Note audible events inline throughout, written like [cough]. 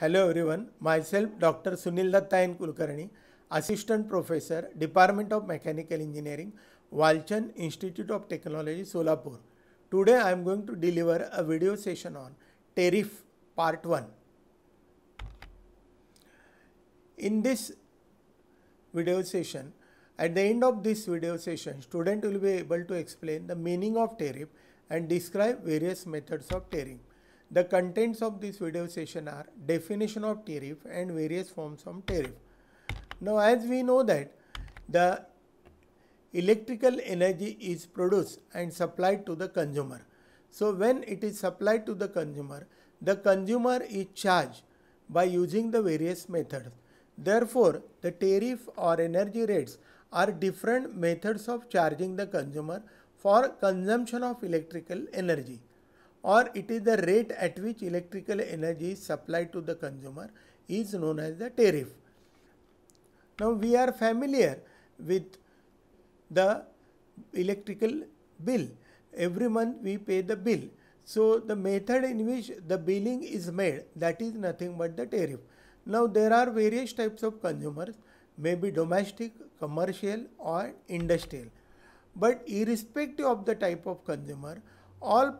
Hello everyone, myself Dr. Sunil Dattayan Kulkarni, Assistant Professor, Department of Mechanical Engineering, Walchan Institute of Technology, Solapur. Today I am going to deliver a video session on Tariff Part 1. In this video session, at the end of this video session, student will be able to explain the meaning of tariff and describe various methods of tariff. The contents of this video session are definition of tariff and various forms of tariff. Now as we know that the electrical energy is produced and supplied to the consumer. So when it is supplied to the consumer, the consumer is charged by using the various methods. Therefore, the tariff or energy rates are different methods of charging the consumer for consumption of electrical energy or it is the rate at which electrical energy is supplied to the consumer is known as the tariff. Now we are familiar with the electrical bill. Every month we pay the bill. So the method in which the billing is made that is nothing but the tariff. Now there are various types of consumers maybe domestic, commercial or industrial. But irrespective of the type of consumer, all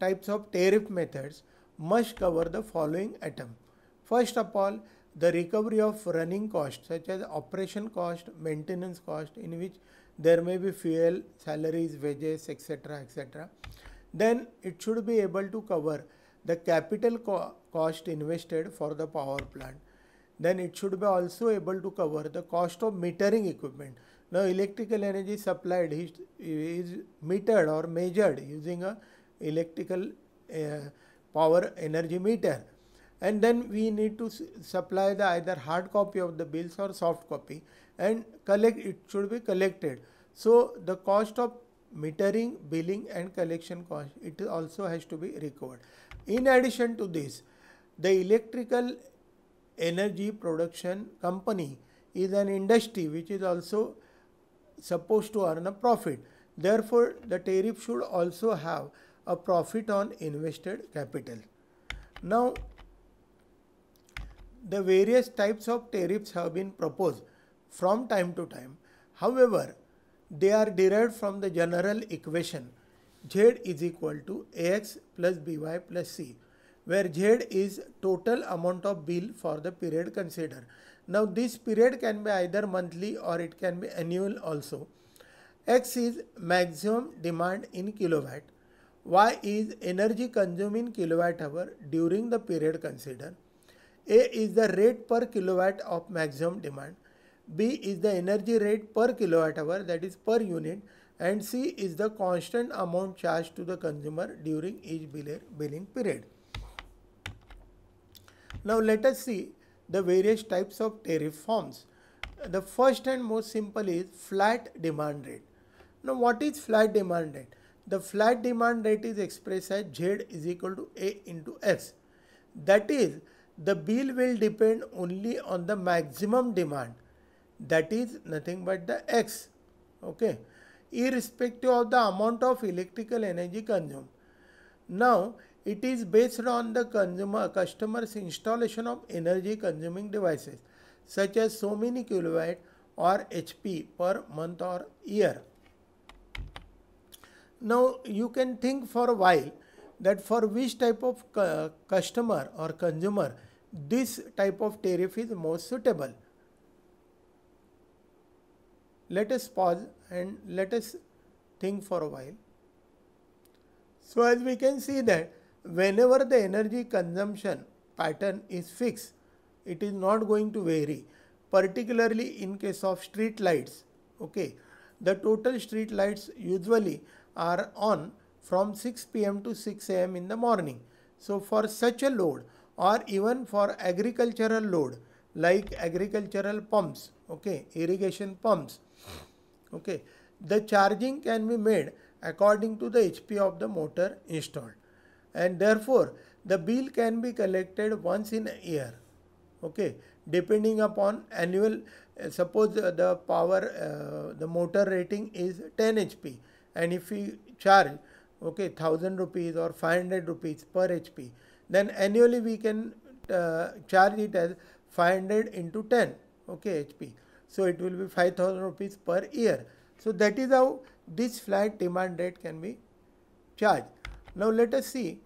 types of tariff methods must cover the following item. First of all, the recovery of running costs such as operation cost, maintenance cost in which there may be fuel, salaries, wages, etc. etc. Then it should be able to cover the capital co cost invested for the power plant. Then it should be also able to cover the cost of metering equipment now electrical energy supplied is, is metered or measured using a electrical uh, power energy meter and then we need to supply the either hard copy of the bills or soft copy and collect it should be collected. So the cost of metering, billing and collection cost it also has to be recovered. In addition to this the electrical energy production company is an industry which is also supposed to earn a profit. Therefore, the tariff should also have a profit on invested capital. Now, the various types of tariffs have been proposed from time to time. However, they are derived from the general equation Z is equal to AX plus BY plus C, where Z is total amount of bill for the period considered. Now this period can be either monthly or it can be annual also. X is maximum demand in kilowatt. Y is energy consumed in kilowatt hour during the period considered. A is the rate per kilowatt of maximum demand. B is the energy rate per kilowatt hour that is per unit and C is the constant amount charged to the consumer during each billing period. Now let us see the various types of tariff forms. The first and most simple is flat demand rate. Now what is flat demand rate? The flat demand rate is expressed as Z is equal to A into S. That is the bill will depend only on the maximum demand that is nothing but the X okay irrespective of the amount of electrical energy consumed. Now it is based on the consumer customer's installation of energy consuming devices such as so many kilowatt or HP per month or year. Now you can think for a while that for which type of customer or consumer this type of tariff is most suitable. Let us pause and let us think for a while. So as we can see that whenever the energy consumption pattern is fixed, it is not going to vary, particularly in case of street lights. Okay, the total street lights usually are on from 6 pm to 6 am in the morning. So, for such a load or even for agricultural load like agricultural pumps, okay, irrigation pumps, okay, the charging can be made according to the HP of the motor installed and therefore the bill can be collected once in a year okay depending upon annual uh, suppose uh, the power uh, the motor rating is 10 hp and if we charge okay 1000 rupees or 500 rupees per hp then annually we can uh, charge it as 500 into 10 okay hp so it will be 5000 rupees per year so that is how this flat demand rate can be charged now let us see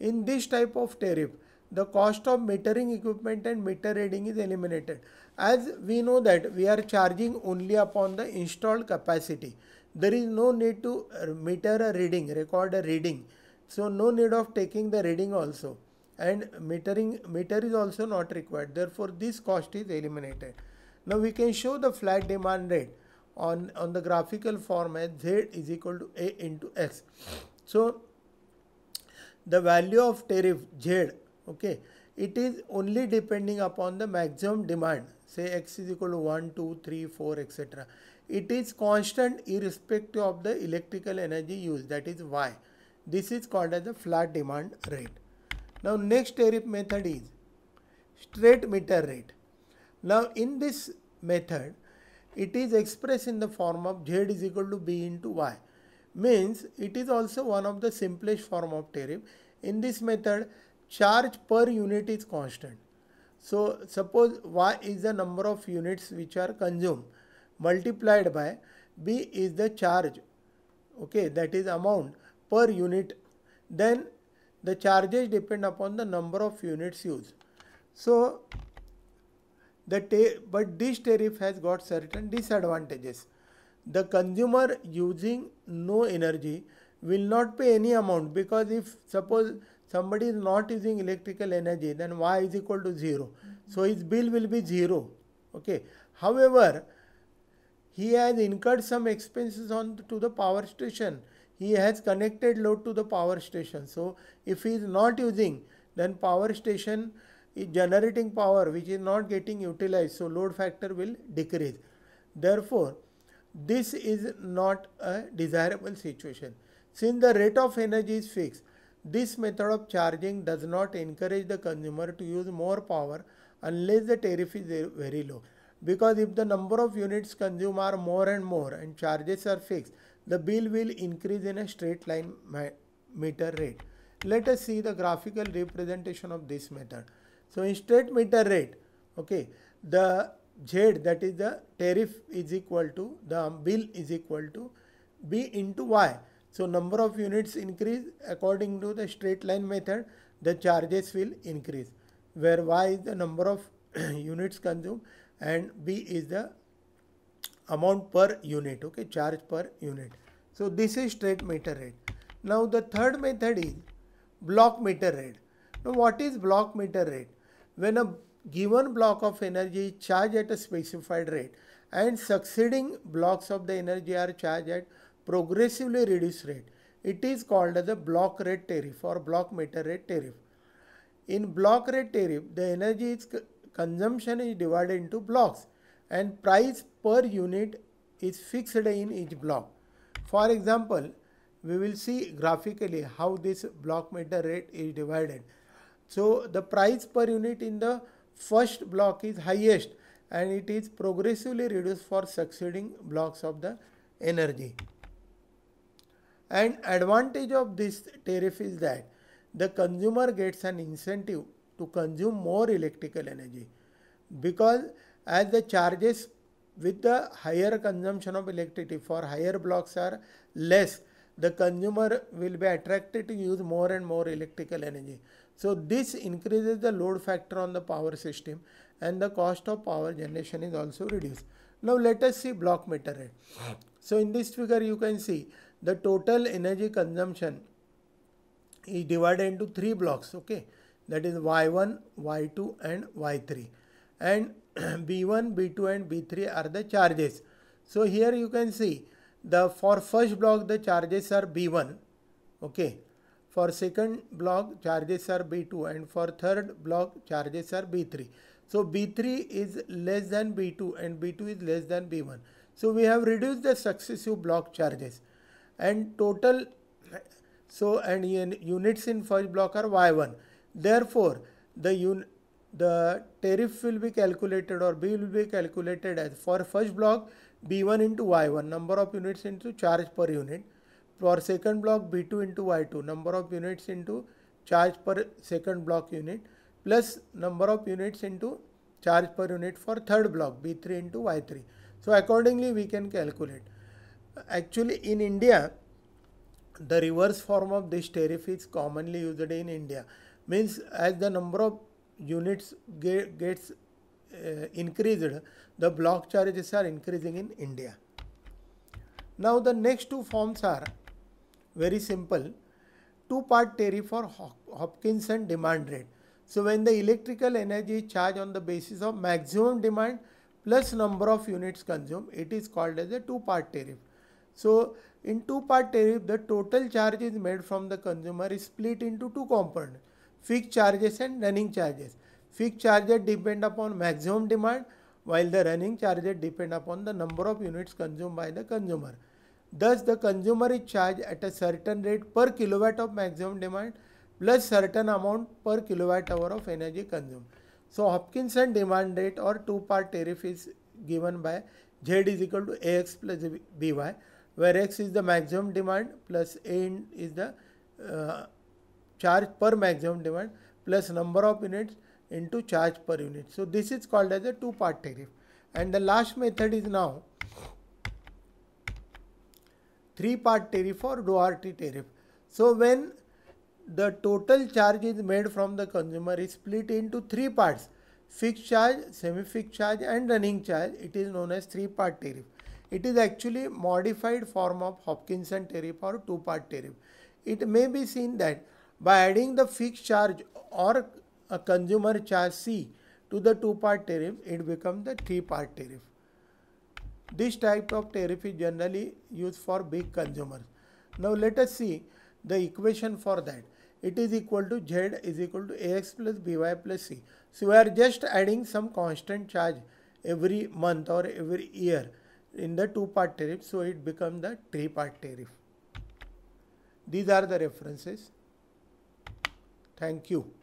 in this type of tariff the cost of metering equipment and meter reading is eliminated as we know that we are charging only upon the installed capacity there is no need to uh, meter a reading record a reading so no need of taking the reading also and metering meter is also not required therefore this cost is eliminated now we can show the flat demand rate on on the graphical form as z is equal to a into x so the value of tariff Z, okay, it is only depending upon the maximum demand, say X is equal to 1, 2, 3, 4, etc. It is constant irrespective of the electrical energy used, that is Y. This is called as the flat demand rate. Now next tariff method is straight meter rate. Now in this method, it is expressed in the form of Z is equal to B into Y means it is also one of the simplest form of tariff. In this method, charge per unit is constant. So suppose Y is the number of units which are consumed multiplied by B is the charge, okay, that is amount per unit. Then the charges depend upon the number of units used. So the but this tariff has got certain disadvantages the consumer using no energy will not pay any amount because if suppose somebody is not using electrical energy then y is equal to 0 so his bill will be 0 okay however he has incurred some expenses on to the power station he has connected load to the power station so if he is not using then power station is generating power which is not getting utilized so load factor will decrease therefore this is not a desirable situation. Since the rate of energy is fixed, this method of charging does not encourage the consumer to use more power unless the tariff is very low. Because if the number of units consumed are more and more and charges are fixed, the bill will increase in a straight line meter rate. Let us see the graphical representation of this method. So in straight meter rate, okay, the Z that is the tariff is equal to the bill is equal to B into Y. So number of units increase according to the straight line method the charges will increase where Y is the number of [clears throat] units consumed and B is the amount per unit okay charge per unit. So this is straight meter rate. Now the third method is block meter rate. Now what is block meter rate? When a given block of energy is charged at a specified rate and succeeding blocks of the energy are charged at progressively reduced rate. It is called as a block rate tariff or block meter rate tariff. In block rate tariff, the energy is consumption is divided into blocks and price per unit is fixed in each block. For example, we will see graphically how this block meter rate is divided. So the price per unit in the first block is highest and it is progressively reduced for succeeding blocks of the energy. And advantage of this tariff is that the consumer gets an incentive to consume more electrical energy because as the charges with the higher consumption of electricity for higher blocks are less, the consumer will be attracted to use more and more electrical energy. So this increases the load factor on the power system and the cost of power generation is also reduced. Now let us see block meter rate. So in this figure you can see the total energy consumption is divided into three blocks okay that is y1 y2 and y3 and b1 [clears throat] b2 and b3 are the charges so here you can see the for first block the charges are b1 okay for second block charges are B2 and for third block charges are B3. So B3 is less than B2 and B2 is less than B1. So we have reduced the successive block charges and total so and units in first block are Y1. Therefore the un, the tariff will be calculated or B will be calculated as for first block B1 into Y1 number of units into charge per unit for second block B2 into Y2, number of units into charge per second block unit plus number of units into charge per unit for third block B3 into Y3. So accordingly we can calculate. Actually in India, the reverse form of this tariff is commonly used in India. Means as the number of units get, gets uh, increased, the block charges are increasing in India. Now the next two forms are very simple two part tariff for Hopkinson demand rate. So when the electrical energy is charged on the basis of maximum demand plus number of units consumed, it is called as a two part tariff. So in two part tariff, the total charges made from the consumer is split into two components, fixed charges and running charges. Fixed charges depend upon maximum demand while the running charges depend upon the number of units consumed by the consumer. Thus, the consumer is charged at a certain rate per kilowatt of maximum demand plus certain amount per kilowatt hour of energy consumed. So, Hopkinson demand rate or two-part tariff is given by Z is equal to AX plus BY, where X is the maximum demand plus A is the uh, charge per maximum demand plus number of units into charge per unit. So, this is called as a two-part tariff. And the last method is now three part tariff or Doherty tariff. So when the total charge is made from the consumer is split into three parts fixed charge, semi-fixed charge and running charge it is known as three part tariff. It is actually modified form of Hopkinson tariff or two part tariff. It may be seen that by adding the fixed charge or a consumer charge C to the two part tariff it becomes the three part tariff. This type of tariff is generally used for big consumers. Now let us see the equation for that. It is equal to Z is equal to AX plus BY plus C. So we are just adding some constant charge every month or every year in the two part tariff. So it becomes the three part tariff. These are the references. Thank you.